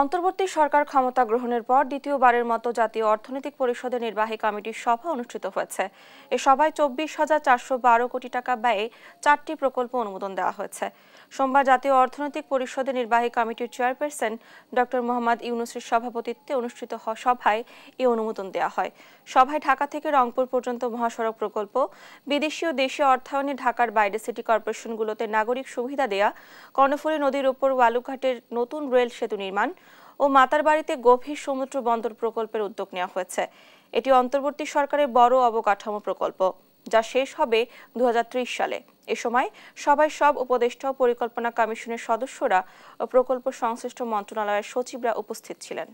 অন্তর্বর্তী সরকার ক্ষমতা গ্রহণের পর দ্বিতীয়বারের মতো জাতীয় অর্থনৈতিক পরিষদের নির্বাহী কমিটির সভা অনুষ্ঠিত হয়েছে এ সভায় চব্বিশ হাজার চারশো বারো কোটি টাকা ব্যয়ে চারটি প্রকল্প অনুমোদন দেওয়া হয়েছে সোমবার জাতীয় অর্থনৈতিক পরিষদের নির্বাহী কমিটির চেয়ারপারসন ডক্টর মোহাম্মদ ইউনুসের সভাপতিত্বে অনুষ্ঠিত সভায় এ অনুমোদন দেওয়া হয় সভায় ঢাকা থেকে রংপুর পর্যন্ত মহাসড়ক প্রকল্প বিদেশি ও দেশীয় অর্থায়নে ঢাকার বাইরে সিটি কর্পোরেশনগুলোতে নাগরিক সুবিধা দেয়া কর্ণফুলী নদীর উপর ওয়ালুঘাটের নতুন রেল সেতু নির্মাণ ও মাতারবাড়িতে গভীর সমুদ্র বন্দর প্রকল্পের উদ্যোগ নেওয়া হয়েছে এটি অন্তর্বর্তী সরকারের বড় অবকাঠামো প্রকল্প যা শেষ হবে দু সালে এ সময় সবাই সব উপদেষ্টা ও পরিকল্পনা কমিশনের সদস্যরা ও প্রকল্প সংশ্লিষ্ট মন্ত্রণালয়ের সচিবরা উপস্থিত ছিলেন